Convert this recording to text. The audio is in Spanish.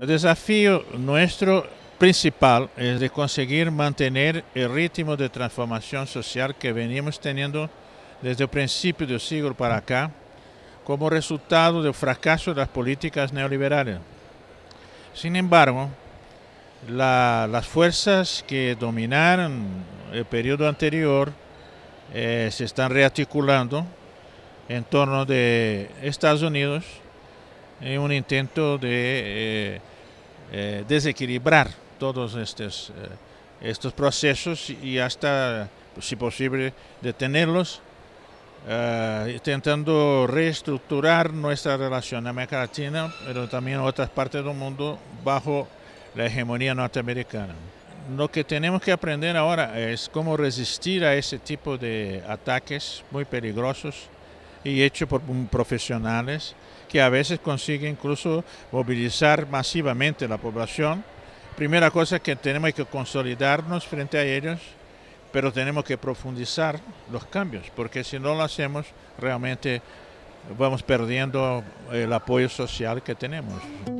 El desafío nuestro principal es de conseguir mantener el ritmo de transformación social que venimos teniendo desde el principio del siglo para acá, como resultado del fracaso de las políticas neoliberales. Sin embargo, las fuerzas que dominaron el periodo anterior eh, se están rearticulando en torno de Estados Unidos en un intento de eh, eh, desequilibrar todos estos, eh, estos procesos y hasta, pues, si posible, detenerlos, intentando reestructurar nuestra relación en América Latina, pero también en otras partes del mundo bajo la hegemonía norteamericana lo que tenemos que aprender ahora es cómo resistir a ese tipo de ataques muy peligrosos y hecho por profesionales que a veces consiguen incluso movilizar masivamente la población. Primera cosa que tenemos que consolidarnos frente a ellos, pero tenemos que profundizar los cambios, porque si no lo hacemos, realmente vamos perdiendo el apoyo social que tenemos.